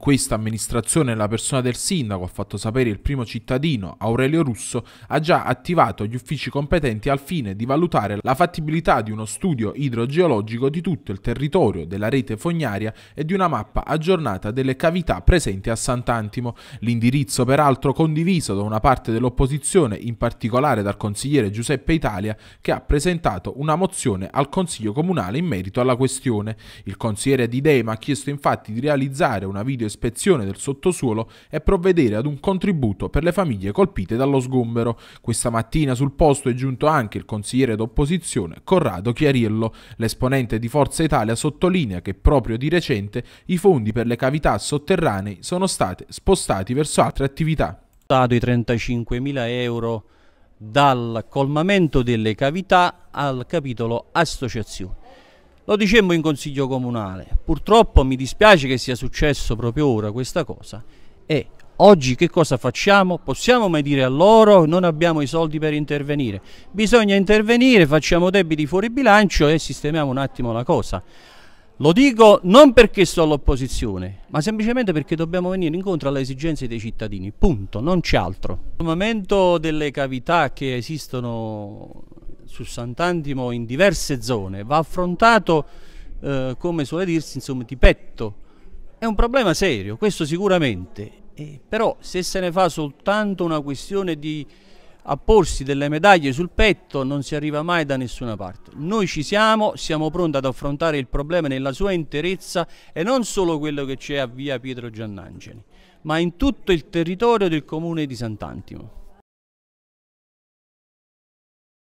Questa amministrazione, nella persona del sindaco, ha fatto sapere il primo cittadino, Aurelio Russo, ha già attivato gli uffici competenti al fine di valutare la fattibilità di uno studio idrogeologico di tutto il territorio della rete fognaria e di una mappa aggiornata delle cavità presenti a Sant'Antimo. L'indirizzo, peraltro, condiviso da una parte dell'opposizione, in particolare dal consigliere Giuseppe Italia, che ha presentato una mozione al Consiglio Comunale in merito alla questione. Il consigliere di Dema ha chiesto infatti di realizzare una video ispezione del sottosuolo e provvedere ad un contributo per le famiglie colpite dallo sgombero. Questa mattina sul posto è giunto anche il consigliere d'opposizione Corrado Chiariello. L'esponente di Forza Italia sottolinea che proprio di recente i fondi per le cavità sotterranee sono stati spostati verso altre attività. Stato i mila euro dal colmamento delle cavità al capitolo associazione. Lo dicemmo in consiglio comunale, purtroppo mi dispiace che sia successo proprio ora questa cosa e oggi che cosa facciamo? Possiamo mai dire a loro non abbiamo i soldi per intervenire? Bisogna intervenire, facciamo debiti fuori bilancio e sistemiamo un attimo la cosa. Lo dico non perché sto all'opposizione, ma semplicemente perché dobbiamo venire incontro alle esigenze dei cittadini, punto, non c'è altro. Il momento delle cavità che esistono su Sant'Antimo in diverse zone, va affrontato eh, come suole dirsi insomma di petto. È un problema serio, questo sicuramente, eh, però se se ne fa soltanto una questione di apporsi delle medaglie sul petto non si arriva mai da nessuna parte. Noi ci siamo, siamo pronti ad affrontare il problema nella sua interezza e non solo quello che c'è a via Pietro Giannangeli, ma in tutto il territorio del comune di Sant'Antimo.